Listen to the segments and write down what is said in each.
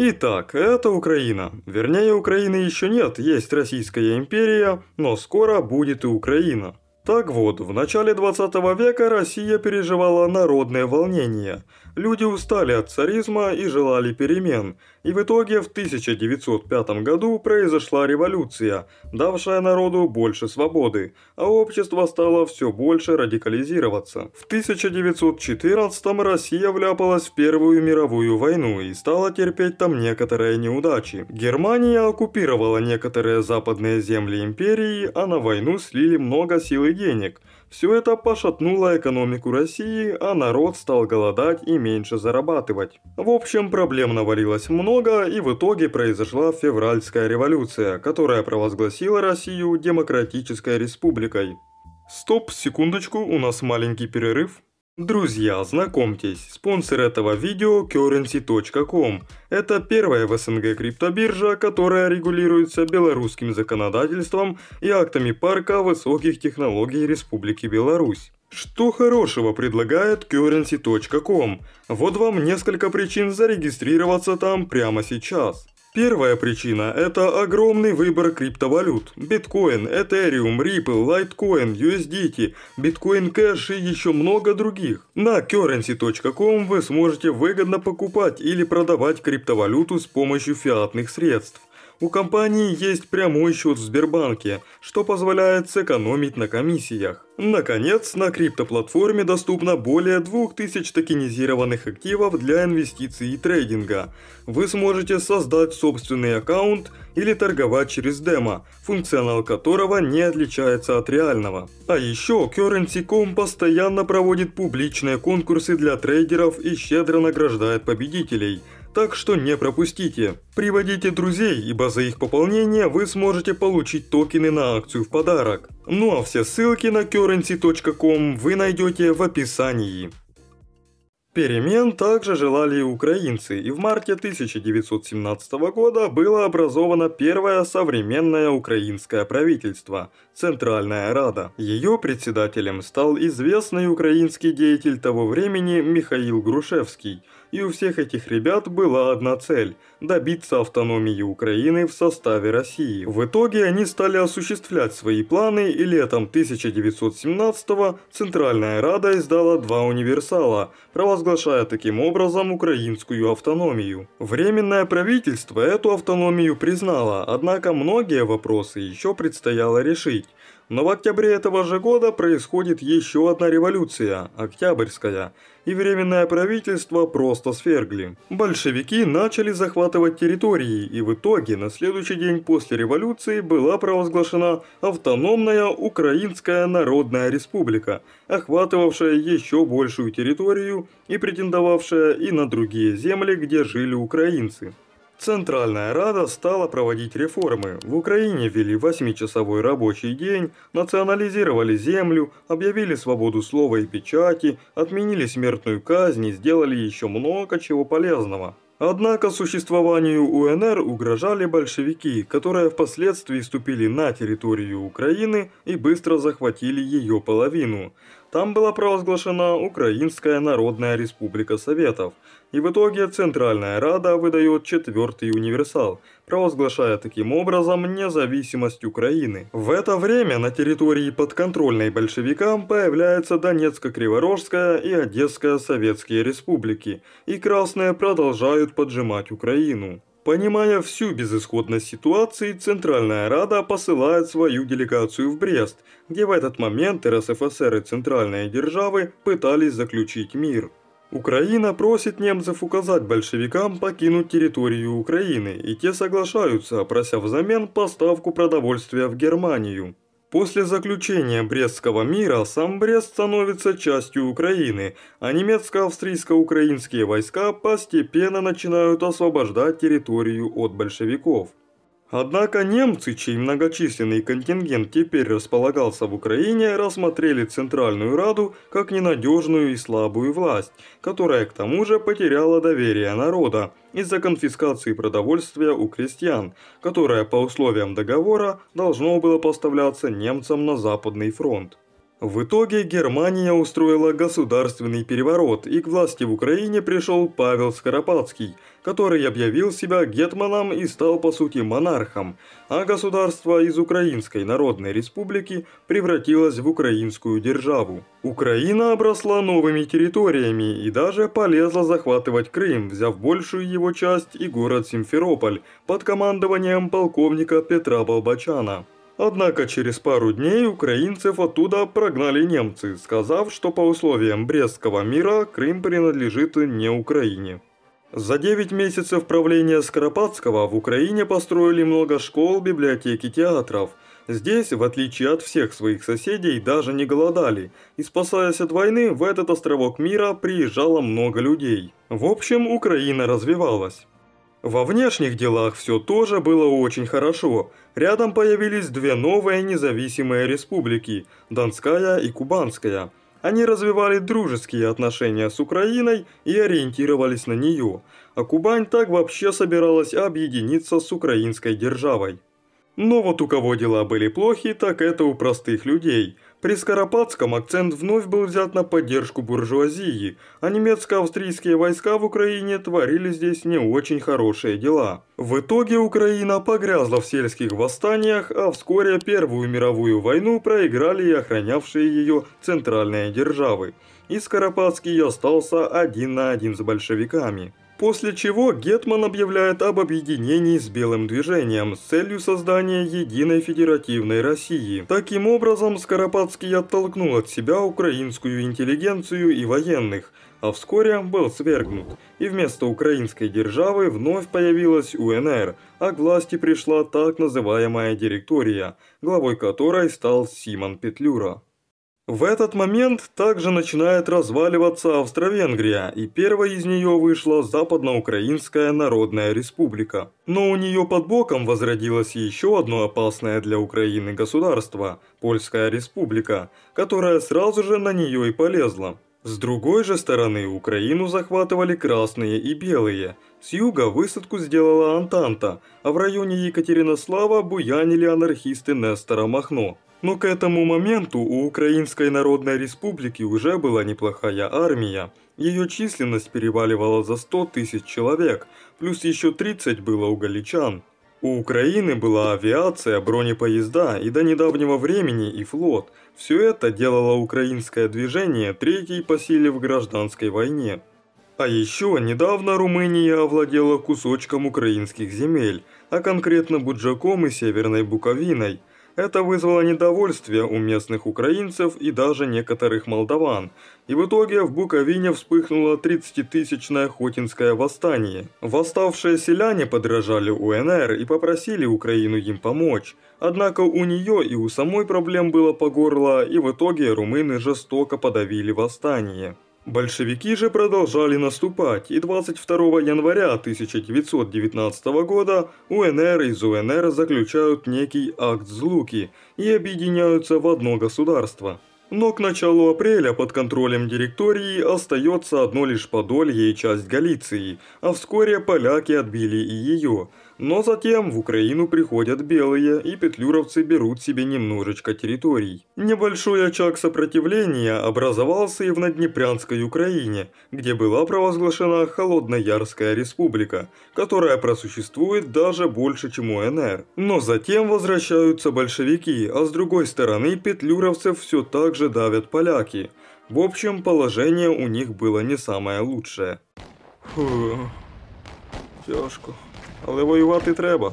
Итак, это Украина. Вернее, Украины еще нет, есть Российская империя, но скоро будет и Украина. Так вот, в начале 20 века Россия переживала народное волнение. Люди устали от царизма и желали перемен. И в итоге в 1905 году произошла революция, давшая народу больше свободы, а общество стало все больше радикализироваться. В 1914 Россия вляпалась в Первую мировую войну и стала терпеть там некоторые неудачи. Германия оккупировала некоторые западные земли империи, а на войну слили много сил и денег. Все это пошатнуло экономику России, а народ стал голодать и меньше зарабатывать. В общем, проблем наварилось много, и в итоге произошла февральская революция, которая провозгласила Россию демократической республикой. Стоп, секундочку, у нас маленький перерыв. Друзья, знакомьтесь, спонсор этого видео Currency.com. Это первая в СНГ криптобиржа, которая регулируется белорусским законодательством и актами парка высоких технологий Республики Беларусь. Что хорошего предлагает Currency.com? Вот вам несколько причин зарегистрироваться там прямо сейчас. Первая причина – это огромный выбор криптовалют. Биткоин, Ethereum, Ripple, Litecoin, USDT, Bitcoin Cash и еще много других. На currency.com вы сможете выгодно покупать или продавать криптовалюту с помощью фиатных средств. У компании есть прямой счет в Сбербанке, что позволяет сэкономить на комиссиях. Наконец, на криптоплатформе доступно более 2000 токенизированных активов для инвестиций и трейдинга. Вы сможете создать собственный аккаунт или торговать через демо, функционал которого не отличается от реального. А еще Currency.com постоянно проводит публичные конкурсы для трейдеров и щедро награждает победителей – так что не пропустите. Приводите друзей, ибо за их пополнение вы сможете получить токены на акцию в подарок. Ну а все ссылки на currency.com вы найдете в описании. Перемен также желали и украинцы, и в марте 1917 года было образовано первое современное украинское правительство – Центральная Рада. Ее председателем стал известный украинский деятель того времени Михаил Грушевский – и у всех этих ребят была одна цель – добиться автономии Украины в составе России. В итоге они стали осуществлять свои планы, и летом 1917-го Центральная Рада издала два универсала, провозглашая таким образом украинскую автономию. Временное правительство эту автономию признало, однако многие вопросы еще предстояло решить. Но в октябре этого же года происходит еще одна революция, Октябрьская, и Временное правительство просто свергли. Большевики начали захватывать территории, и в итоге на следующий день после революции была провозглашена автономная Украинская Народная Республика, охватывавшая еще большую территорию и претендовавшая и на другие земли, где жили украинцы. Центральная Рада стала проводить реформы. В Украине ввели 8-часовой рабочий день, национализировали землю, объявили свободу слова и печати, отменили смертную казнь и сделали еще много чего полезного. Однако существованию УНР угрожали большевики, которые впоследствии вступили на территорию Украины и быстро захватили ее половину. Там была провозглашена Украинская Народная Республика Советов, и в итоге Центральная Рада выдает четвертый универсал – провозглашая таким образом независимость Украины. В это время на территории подконтрольной большевикам появляются Донецко-Криворожская и Одесская Советские Республики, и красные продолжают поджимать Украину. Понимая всю безысходность ситуации, Центральная Рада посылает свою делегацию в Брест, где в этот момент РСФСР и центральные державы пытались заключить мир. Украина просит немцев указать большевикам покинуть территорию Украины, и те соглашаются, прося взамен поставку продовольствия в Германию. После заключения Брестского мира сам Брест становится частью Украины, а немецко-австрийско-украинские войска постепенно начинают освобождать территорию от большевиков. Однако немцы, чей многочисленный контингент теперь располагался в Украине, рассмотрели Центральную Раду как ненадежную и слабую власть, которая к тому же потеряла доверие народа из-за конфискации продовольствия у крестьян, которое по условиям договора должно было поставляться немцам на Западный фронт. В итоге Германия устроила государственный переворот, и к власти в Украине пришел Павел Скоропадский, который объявил себя гетманом и стал по сути монархом, а государство из Украинской Народной Республики превратилось в украинскую державу. Украина обросла новыми территориями и даже полезла захватывать Крым, взяв большую его часть и город Симферополь под командованием полковника Петра Балбачана. Однако через пару дней украинцев оттуда прогнали немцы, сказав, что по условиям Брестского мира Крым принадлежит не Украине. За 9 месяцев правления Скоропадского в Украине построили много школ, библиотек и театров. Здесь, в отличие от всех своих соседей, даже не голодали, и спасаясь от войны, в этот островок мира приезжало много людей. В общем, Украина развивалась. Во внешних делах все тоже было очень хорошо. Рядом появились две новые независимые республики – Донская и Кубанская. Они развивали дружеские отношения с Украиной и ориентировались на нее, а Кубань так вообще собиралась объединиться с украинской державой. Но вот у кого дела были плохи, так это у простых людей – при Скоропадском акцент вновь был взят на поддержку буржуазии, а немецко-австрийские войска в Украине творили здесь не очень хорошие дела. В итоге Украина погрязла в сельских восстаниях, а вскоре Первую мировую войну проиграли и охранявшие ее центральные державы. И Скоропадский остался один на один с большевиками. После чего Гетман объявляет об объединении с Белым движением с целью создания единой федеративной России. Таким образом, Скоропадский оттолкнул от себя украинскую интеллигенцию и военных, а вскоре был свергнут. И вместо украинской державы вновь появилась УНР, а к власти пришла так называемая директория, главой которой стал Симон Петлюра. В этот момент также начинает разваливаться Австро-Венгрия, и первой из нее вышла Западноукраинская Народная Республика. Но у нее под боком возродилось еще одно опасное для Украины государство – Польская Республика, которая сразу же на нее и полезла. С другой же стороны, Украину захватывали красные и белые. С юга высадку сделала Антанта, а в районе Екатеринослава буянили анархисты Нестора Махно. Но к этому моменту у Украинской Народной Республики уже была неплохая армия. Ее численность переваливала за 100 тысяч человек, плюс еще 30 было у галичан. У Украины была авиация, бронепоезда и до недавнего времени и флот. Все это делало украинское движение третьей по силе в гражданской войне. А еще недавно Румыния овладела кусочком украинских земель, а конкретно Буджаком и Северной Буковиной – это вызвало недовольствие у местных украинцев и даже некоторых молдаван. И в итоге в Буковине вспыхнуло 30-тысячное Хотинское восстание. Восставшие селяне подражали УНР и попросили Украину им помочь. Однако у нее и у самой проблем было по горло, и в итоге румыны жестоко подавили восстание. Большевики же продолжали наступать, и 22 января 1919 года УНР из УНР заключают некий акт злуки и объединяются в одно государство – но к началу апреля под контролем директории остается одно лишь Подолье и часть Галиции, а вскоре поляки отбили и ее. Но затем в Украину приходят белые, и петлюровцы берут себе немножечко территорий. Небольшой очаг сопротивления образовался и в Наднепрянской Украине, где была провозглашена Холодноярская республика, которая просуществует даже больше, чем УНР. Но затем возвращаются большевики, а с другой стороны петлюровцев все так также давят поляки. В общем, положение у них было не самое лучше. Фу, тяжко. Але воювати треба.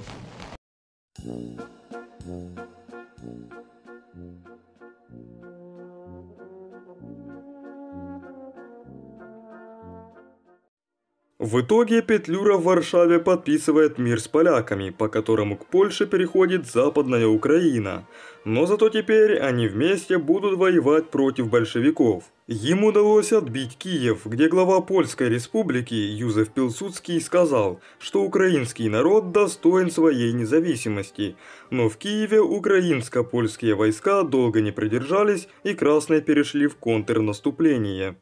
В итоге Петлюра в Варшаве подписывает мир с поляками, по которому к Польше переходит Западная Украина. Но зато теперь они вместе будут воевать против большевиков. Им удалось отбить Киев, где глава Польской республики Юзеф Пилсудский сказал, что украинский народ достоин своей независимости. Но в Киеве украинско-польские войска долго не продержались и красные перешли в контрнаступление.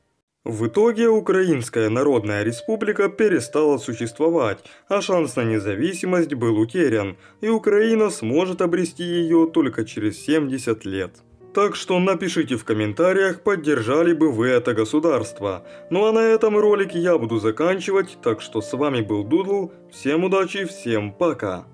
В итоге Украинская Народная Республика перестала существовать, а шанс на независимость был утерян, и Украина сможет обрести ее только через 70 лет. Так что напишите в комментариях, поддержали бы вы это государство. Ну а на этом ролик я буду заканчивать, так что с вами был Дудл, всем удачи, всем пока.